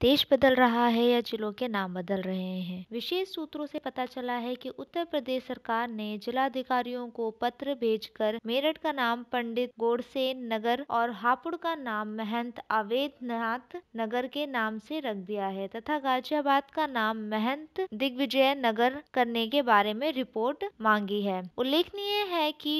प्रदेश बदल रहा है या जिलों के नाम बदल रहे हैं विशेष सूत्रों से पता चला है कि उत्तर प्रदेश सरकार ने जिलाधिकारियों को पत्र भेजकर मेरठ का नाम पंडित गोडसेन नगर और हापुड़ का नाम महंत आवेदनाथ नगर के नाम से रख दिया है तथा गाजियाबाद का नाम महंत दिग्विजय नगर करने के बारे में रिपोर्ट मांगी है उल्लेखनीय है कि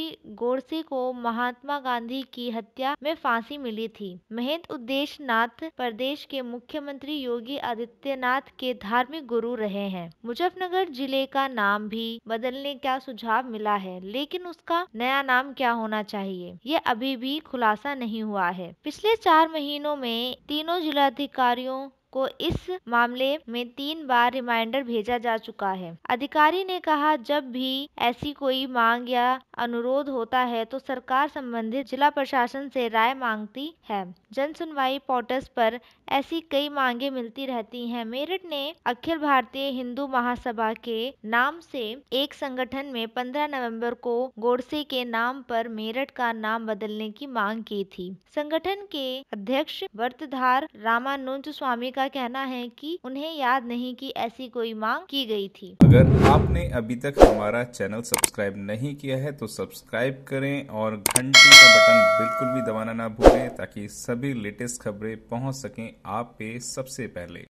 गोडसे को महात्मा गांधी की हत्या में फांसी मिली थी महंत उद्देश्य नाथ प्रदेश के मुख्यमंत्री मुख्यमंत्री योगी आदित्यनाथ के धार्मिक गुरु रहे हैं मुजफ्फरनगर जिले का नाम भी बदलने का सुझाव मिला है लेकिन उसका नया नाम क्या होना चाहिए ये अभी भी खुलासा नहीं हुआ है पिछले चार महीनों में तीनों जिलाधिकारियों को इस मामले में तीन बार रिमाइंडर भेजा जा चुका है अधिकारी ने कहा जब भी ऐसी कोई मांग या अनुरोध होता है तो सरकार संबंधित जिला प्रशासन से राय मांगती है जन सुनवाई पोर्टल पर ऐसी कई मांगे मिलती रहती हैं मेरठ ने अखिल भारतीय हिंदू महासभा के नाम से एक संगठन में 15 नवंबर को गोडसे के नाम पर मेरठ का नाम बदलने की मांग की थी संगठन के अध्यक्ष वर्तधार रामानुज स्वामी का का कहना है कि उन्हें याद नहीं कि ऐसी कोई मांग की गई थी अगर आपने अभी तक हमारा चैनल सब्सक्राइब नहीं किया है तो सब्सक्राइब करें और घंटी का बटन बिल्कुल भी दबाना ना भूलें ताकि सभी लेटेस्ट खबरें पहुंच सकें आप पे सबसे पहले